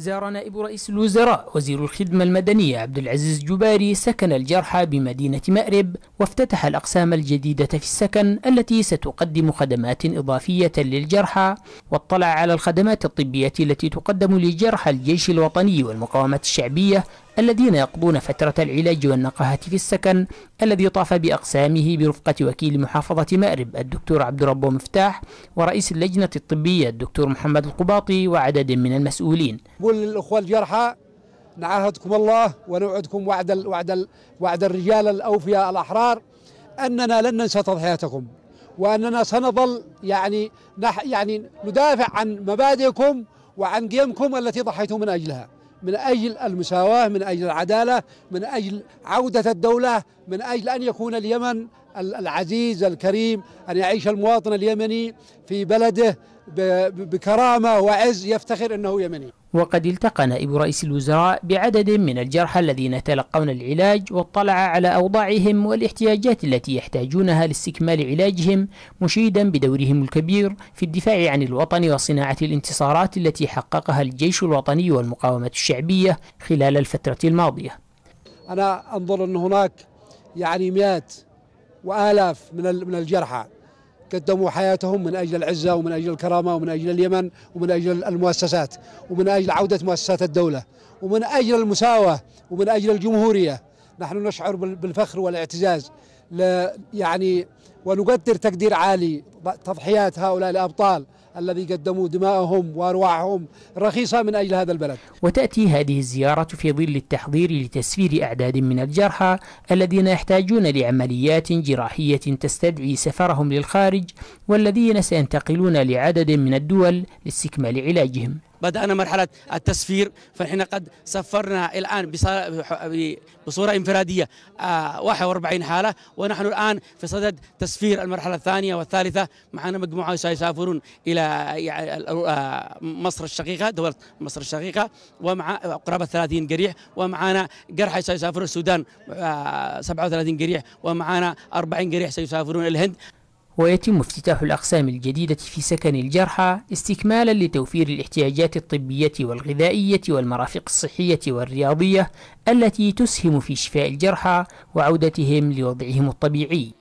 زار نائب رئيس الوزراء وزير الخدمة المدنية عبد العزيز جباري سكن الجرحى بمدينة مأرب وافتتح الأقسام الجديدة في السكن التي ستقدم خدمات إضافية للجرحى واطلع على الخدمات الطبية التي تقدم لجرحى الجيش الوطني والمقاومة الشعبية الذين يقضون فترة العلاج والنقاهة في السكن الذي طاف بأقسامه برفقة وكيل محافظة مأرب الدكتور عبد ربه مفتاح ورئيس اللجنة الطبية الدكتور محمد القباطي وعدد من المسؤولين قول للأخوة الجرحى نعاهدكم الله ونوعدكم وعد الـ وعد الـ وعد الرجال الأوفياء الأحرار أننا لن ننسى تضحيتكم وأننا سنظل يعني نح يعني ندافع عن مبادئكم وعن قيمكم التي ضحيتم من أجلها من أجل المساواة من أجل العدالة من أجل عودة الدولة من أجل أن يكون اليمن العزيز الكريم أن يعيش المواطن اليمني في بلده بكرامة وعز يفتخر أنه يمني وقد التقى نائب رئيس الوزراء بعدد من الجرحى الذين تلقون العلاج واطلع على أوضاعهم والاحتياجات التي يحتاجونها لاستكمال علاجهم مشيدا بدورهم الكبير في الدفاع عن الوطن وصناعة الانتصارات التي حققها الجيش الوطني والمقاومة الشعبية خلال الفترة الماضية أنا أنظر أن هناك يعني مئات وآلاف من الجرحى قدموا حياتهم من أجل العزة ومن أجل الكرامة ومن أجل اليمن ومن أجل المؤسسات ومن أجل عودة مؤسسات الدولة ومن أجل المساواة ومن أجل الجمهورية نحن نشعر بالفخر والاعتزاز يعني ونقدر تقدير عالي تضحيات هؤلاء الأبطال الذي قدموا دماءهم وارواحهم رخيصه من اجل هذا البلد. وتاتي هذه الزياره في ظل التحضير لتسفير اعداد من الجرحى الذين يحتاجون لعمليات جراحيه تستدعي سفرهم للخارج والذين سينتقلون لعدد من الدول لاستكمال علاجهم. بدأنا مرحلة التسفير فنحن قد سفرنا الآن بصورة انفرادية 41 آه، حالة ونحن الآن في صدد تسفير المرحلة الثانية والثالثة معنا مجموعة سيسافرون إلى آه، مصر الشقيقة دولة مصر الشقيقة ومع قرابة 30 جريح ومعنا جرحى سيسافرون السودان 37 آه، جريح ومعنا 40 جريح سيسافرون الهند ويتم افتتاح الأقسام الجديدة في سكن الجرحى استكمالا لتوفير الاحتياجات الطبية والغذائية والمرافق الصحية والرياضية التي تسهم في شفاء الجرحى وعودتهم لوضعهم الطبيعي